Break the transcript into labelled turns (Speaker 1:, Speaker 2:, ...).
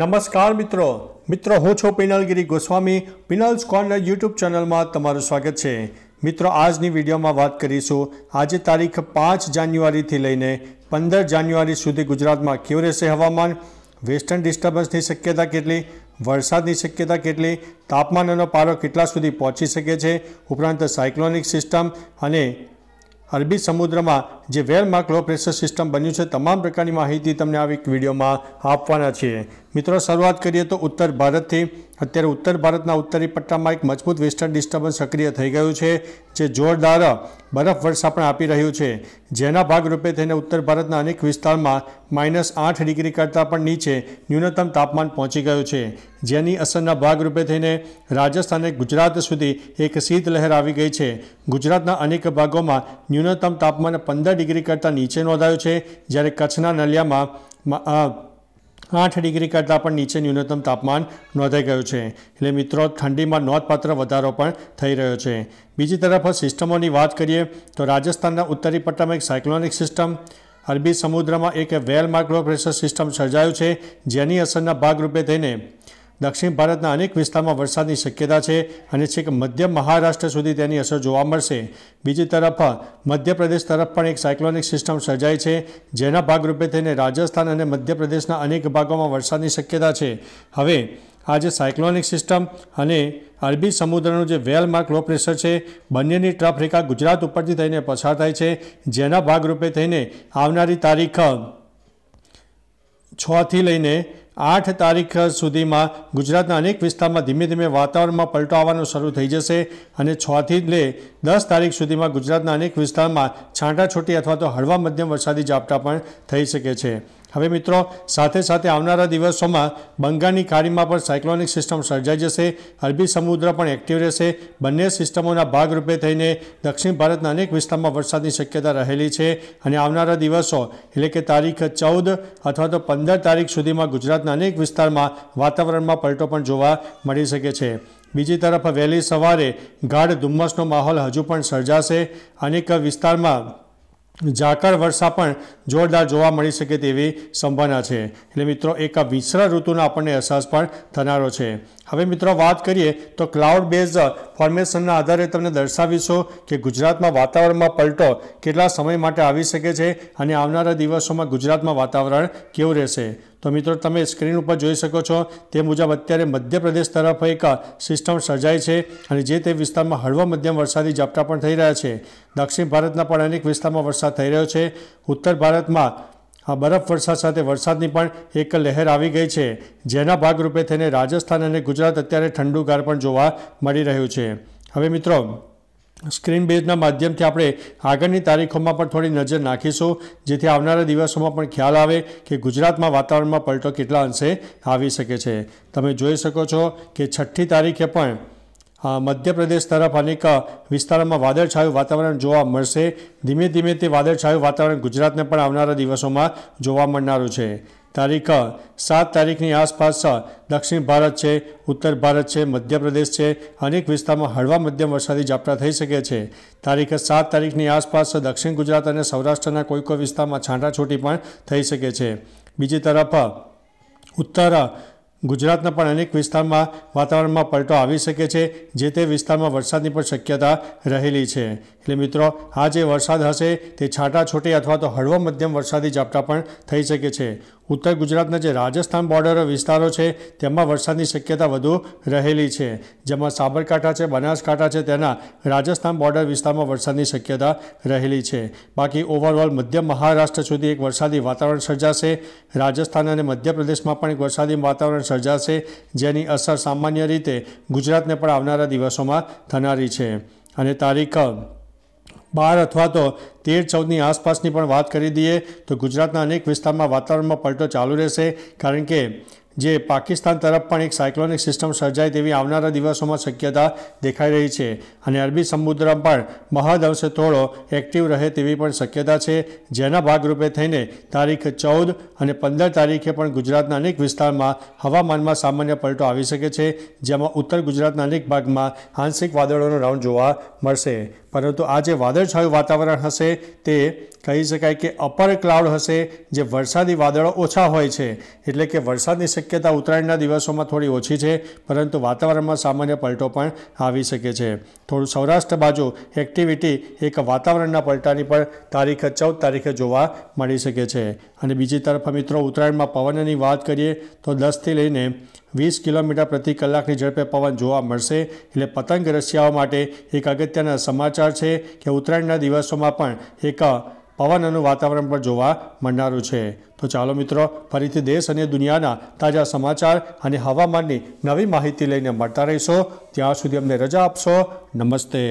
Speaker 1: નમસ્કાર મિત્રો મિત્રો હું છું પિનલગીરી ગોસ્વામી પિનલ્સ કોર્નર યુટ્યુબ ચેનલમાં તમારું સ્વાગત છે મિત્રો આજની વિડીયોમાં વાત કરીશું આજે તારીખ પાંચ જાન્યુઆરીથી લઈને પંદર જાન્યુઆરી સુધી ગુજરાતમાં કેવું રહેશે હવામાન વેસ્ટર્ન ડિસ્ટર્બન્સની શક્યતા કેટલી વરસાદની શક્યતા કેટલી તાપમાનનો પારો કેટલા સુધી પહોંચી શકે છે ઉપરાંત સાયક્લોનિક સિસ્ટમ અને અરબી સમુદ્રમાં જે વેરમાં ક્લોપ્રેસર સિસ્ટમ બન્યું છે તમામ પ્રકારની માહિતી તમને આ વીડિયોમાં આપવાના છે મિત્રો શરૂઆત કરીએ તો ઉત્તર ભારત થી અત્યારે ઉત્તર ભારતના ઉત્તરી પટ્ટામાં એક મજબૂત વેસ્ટર્ન ડિસ્ટર્બન્સ સક્રિય થઈ ગયું છે જે જોરદાર બરફવર્ષા પણ આપી રહ્યું છે જેના ભાગરૂપે થઈને ઉત્તર ભારતના અનેક વિસ્તારમાં -8 ડિગ્રી કરતાં પણ નીચે ન્યૂનતમ તાપમાન પહોંચી ગયું છે જેની અસરના ભાગરૂપે થઈને રાજસ્થાન એક ગુજરાત સુધી એક શીત લહેર આવી ગઈ છે ગુજરાતના અનેક ભાગોમાં ન્યૂનતમ તાપમાન 15 ડિગ્રી કરતાં નીચે નોંધાયો છે જ્યારે કચ્છના નલિયામાં આઠ ડિગ્રી કરતાં પણ નીચે ન્યૂનતમ તાપમાન નોંધાઈ ગયું છે એટલે મિત્રો ઠંડીમાં નોંધપાત્ર વધારો પણ થઈ રહ્યો છે બીજી તરફ સિસ્ટમોની વાત કરીએ તો રાજસ્થાનના ઉત્તરી પટ્ટામાં એક સાયક્લોનિક સિસ્ટમ અરબી સમુદ્રમાં એક વેલ માઇક્રો પ્રેશર સિસ્ટમ સર્જાયું છે જેની અસરના ભાગરૂપે થઈને દક્ષિણ ભારતના અનેક વિસ્તારમાં વરસાદની શક્યતા છે અને છેક મધ્ય મહારાષ્ટ્ર સુધી તેની અસર જોવા મળશે બીજી તરફ મધ્યપ્રદેશ તરફ પણ એક સાયક્લોનિક સિસ્ટમ સર્જાઈ છે જેના ભાગરૂપે થઈને રાજસ્થાન અને મધ્યપ્રદેશના અનેક ભાગોમાં વરસાદની શક્યતા છે હવે આજે જે સાયક્લોનિક સિસ્ટમ અને અરબી સમુદ્રનું જે વેલમાર્ક લો પ્રેશર છે બંનેની ટ્રફ રેખા ગુજરાત ઉપરથી થઈને પસાર થાય છે જેના ભાગરૂપે થઈને આવનારી તારીખ છથી લઈને આઠ તારીખ સુધીમાં ગુજરાતના અનેક વિસ્તારમાં ધીમે ધીમે વાતાવરણમાં પલટો આવવાનું શરૂ થઈ જશે અને છથી લે દસ તારીખ સુધીમાં ગુજરાતના અનેક વિસ્તારમાં છાંટાછોટી અથવા તો હળવા મધ્યમ વરસાદી ઝાપટા પણ થઈ શકે છે હવે મિત્રો સાથે સાથે આવનારા દિવસોમાં બંગાળની ખાડીમાં પણ સાયક્લોનિક સિસ્ટમ સર્જાઈ જશે અરબી સમુદ્ર પણ એક્ટિવ રહેશે બંને સિસ્ટમોના ભાગરૂપે થઈને દક્ષિણ ભારતના અનેક વિસ્તારમાં વરસાદની શક્યતા રહેલી છે અને આવનારા દિવસો એટલે કે તારીખ ચૌદ અથવા તો પંદર તારીખ સુધીમાં ગુજરાતના અનેક વિસ્તારમાં વાતાવરણમાં પલટો પણ જોવા મળી શકે છે બીજી તરફ વહેલી સવારે ગાઢ ધુમ્મસનો માહોલ હજુ પણ સર્જાશે અનેક વિસ્તારમાં ઝાકળ વર્ષા પણ જોરદાર જોવા મળી શકે તેવી સંભાવના છે એટલે મિત્રો એક આ વિસરા ઋતુનો આપણને અહેસાસ પણ થનારો છે હવે મિત્રો વાત કરીએ તો ક્લાઉડ બેઝ ફોર્મેશનના આધારે તમને દર્શાવીશું કે ગુજરાતમાં વાતાવરણમાં પલટો કેટલા સમય માટે આવી શકે છે અને આવનારા દિવસોમાં ગુજરાતમાં વાતાવરણ કેવું રહેશે તો મિત્રો તમે સ્ક્રીન ઉપર જોઈ શકો છો તે મુજબ અત્યારે મધ્યપ્રદેશ તરફ એક સિસ્ટમ સર્જાય છે અને જે તે વિસ્તારમાં હળવા મધ્યમ વરસાદી ઝાપટા પણ થઈ રહ્યા છે દક્ષિણ ભારતના પણ અનેક વિસ્તારમાં વરસાદ થઈ રહ્યો છે ઉત્તર ભારત ભારતમાં આ બરફ વરસાદ સાથે વરસાદની પણ એક લહેર આવી ગઈ છે જેના ભાગરૂપે થઈને રાજસ્થાન અને ગુજરાત અત્યારે ઠંડુગાર પણ જોવા મળી રહ્યું છે હવે મિત્રો સ્ક્રીન બેઝના માધ્યમથી આપણે આગળની તારીખોમાં પણ થોડી નજર નાખીશું જેથી આવનારા દિવસોમાં પણ ખ્યાલ આવે કે ગુજરાતમાં વાતાવરણમાં પલટો કેટલા અંશે આવી શકે છે તમે જોઈ શકો છો કે છઠ્ઠી તારીખે પણ મધ્યપ્રદેશ તરફ અનેક વિસ્તારોમાં વાદળછાયું વાતાવરણ જોવા મળશે ધીમે ધીમે તે વાદળછાયું વાતાવરણ ગુજરાતને પણ આવનારા દિવસોમાં જોવા મળનારું છે તારીખ સાત તારીખની આસપાસ દક્ષિણ ભારત છે ઉત્તર ભારત છે મધ્યપ્રદેશ છે અનેક વિસ્તારમાં હળવા મધ્યમ વરસાદી ઝાપટા થઈ શકે છે તારીખ સાત તારીખની આસપાસ દક્ષિણ ગુજરાત અને સૌરાષ્ટ્રના કોઈ કોઈ વિસ્તારમાં છાંટાછૂટી પણ થઈ શકે છે બીજી તરફ ઉત્તર ગુજરાતના પણ અનેક વિસ્તારમાં વાતાવરણમાં પલટો આવી શકે છે જે તે વિસ્તારમાં વરસાદની પણ શક્યતા રહેલી છે એટલે મિત્રો આ જે વરસાદ હશે તે છાંટાછોટી અથવા તો હળવો મધ્યમ વરસાદી ઝાપટા પણ થઈ શકે છે ઉત્તર ગુજરાતના જે રાજસ્થાન બોર્ડર વિસ્તારો છે તેમાં વરસાદની શક્યતા વધુ રહેલી છે જેમાં સાબરકાંઠા છે બનાસકાંઠા છે તેના રાજસ્થાન બોર્ડર વિસ્તારમાં વરસાદની શક્યતા રહેલી છે બાકી ઓવરઓલ મધ્ય મહારાષ્ટ્ર સુધી એક વરસાદી વાતાવરણ સર્જાશે રાજસ્થાન અને મધ્યપ્રદેશમાં પણ એક વરસાદી વાતાવરણ સર્જાશે જેની અસર સામાન્ય રીતે ગુજરાતને પણ આવનારા દિવસોમાં થનારી છે અને તારીખ બાર અથવા તો તેર ચૌદની આસપાસની પણ વાત કરી દઈએ તો ગુજરાતના અનેક વિસ્તારમાં વાતાવરણમાં પલટો ચાલુ રહેશે કારણ કે જે પાકિસ્તાન તરફ પણ એક સાયક્લોનિક સિસ્ટમ સર્જાય તેવી આવનારા દિવસોમાં શક્યતા દેખાઈ રહી છે અને અરબી સમુદ્ર પણ મહદ અંશે થોડો એક્ટિવ રહે તેવી પણ શક્યતા છે જેના ભાગરૂપે થઈને તારીખ ચૌદ અને પંદર તારીખે પણ ગુજરાતના અનેક વિસ્તારમાં હવામાનમાં સામાન્ય પલટો આવી શકે છે જેમાં ઉત્તર ગુજરાતના અનેક ભાગમાં આંશિક વાદળોનો રાઉન્ડ જોવા મળશે પરંતુ આ જે વાદળછાયું વાતાવરણ હશે તે કહી શકાય કે અપર ક્લાઉડ હશે જે વરસાદી વાદળો ઓછા હોય છે એટલે કે વરસાદની શક્યતા ઉત્તરાયણના દિવસોમાં થોડી ઓછી છે પરંતુ વાતાવરણમાં સામાન્ય પલટો પણ આવી શકે છે થોડું સૌરાષ્ટ્ર બાજુ એક્ટિવિટી એક વાતાવરણના પલટાની પણ તારીખ ચૌદ તારીખે જોવા મળી શકે છે અને બીજી તરફ મિત્રો ઉત્તરાયણમાં પવનની વાત કરીએ તો દસથી લઈને વીસ કિલોમીટર પ્રતિ કલાકની ઝડપે પવન જોવા મળશે એટલે પતંગ રસિયાઓ માટે એક અગત્યના સમાચાર છે કે ઉત્તરાયણના દિવસોમાં પણ એક પવનનું વાતાવરણ પણ જોવા મળનારું છે તો ચાલો મિત્રો ફરીથી દેશ અને દુનિયાના તાજા સમાચાર અને હવામાનની નવી માહિતી લઈને મળતા રહીશો ત્યાં સુધી અમને રજા આપશો નમસ્તે